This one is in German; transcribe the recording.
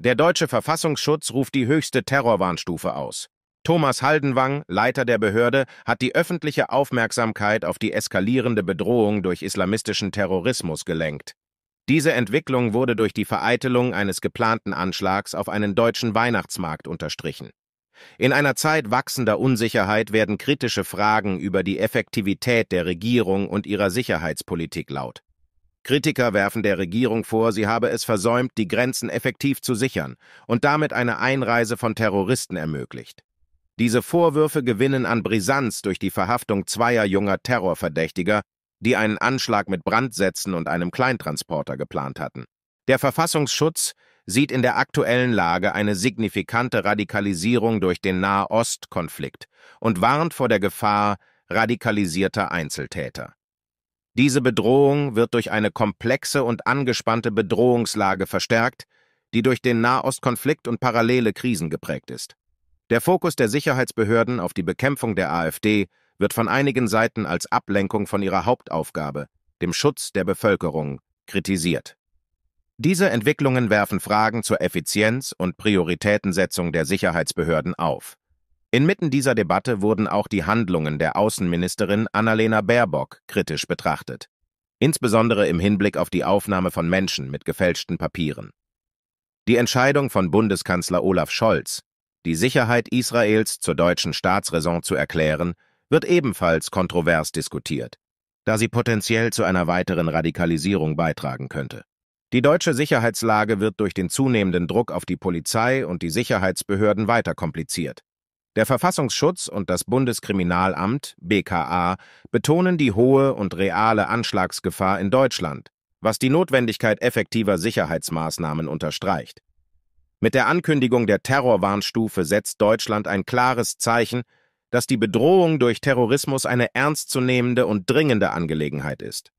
Der deutsche Verfassungsschutz ruft die höchste Terrorwarnstufe aus. Thomas Haldenwang, Leiter der Behörde, hat die öffentliche Aufmerksamkeit auf die eskalierende Bedrohung durch islamistischen Terrorismus gelenkt. Diese Entwicklung wurde durch die Vereitelung eines geplanten Anschlags auf einen deutschen Weihnachtsmarkt unterstrichen. In einer Zeit wachsender Unsicherheit werden kritische Fragen über die Effektivität der Regierung und ihrer Sicherheitspolitik laut. Kritiker werfen der Regierung vor, sie habe es versäumt, die Grenzen effektiv zu sichern und damit eine Einreise von Terroristen ermöglicht. Diese Vorwürfe gewinnen an Brisanz durch die Verhaftung zweier junger Terrorverdächtiger, die einen Anschlag mit Brandsätzen und einem Kleintransporter geplant hatten. Der Verfassungsschutz sieht in der aktuellen Lage eine signifikante Radikalisierung durch den Nahostkonflikt und warnt vor der Gefahr radikalisierter Einzeltäter. Diese Bedrohung wird durch eine komplexe und angespannte Bedrohungslage verstärkt, die durch den Nahostkonflikt und parallele Krisen geprägt ist. Der Fokus der Sicherheitsbehörden auf die Bekämpfung der AfD wird von einigen Seiten als Ablenkung von ihrer Hauptaufgabe, dem Schutz der Bevölkerung, kritisiert. Diese Entwicklungen werfen Fragen zur Effizienz und Prioritätensetzung der Sicherheitsbehörden auf. Inmitten dieser Debatte wurden auch die Handlungen der Außenministerin Annalena Baerbock kritisch betrachtet, insbesondere im Hinblick auf die Aufnahme von Menschen mit gefälschten Papieren. Die Entscheidung von Bundeskanzler Olaf Scholz, die Sicherheit Israels zur deutschen Staatsräson zu erklären, wird ebenfalls kontrovers diskutiert, da sie potenziell zu einer weiteren Radikalisierung beitragen könnte. Die deutsche Sicherheitslage wird durch den zunehmenden Druck auf die Polizei und die Sicherheitsbehörden weiter kompliziert. Der Verfassungsschutz und das Bundeskriminalamt BKA betonen die hohe und reale Anschlagsgefahr in Deutschland, was die Notwendigkeit effektiver Sicherheitsmaßnahmen unterstreicht. Mit der Ankündigung der Terrorwarnstufe setzt Deutschland ein klares Zeichen, dass die Bedrohung durch Terrorismus eine ernstzunehmende und dringende Angelegenheit ist.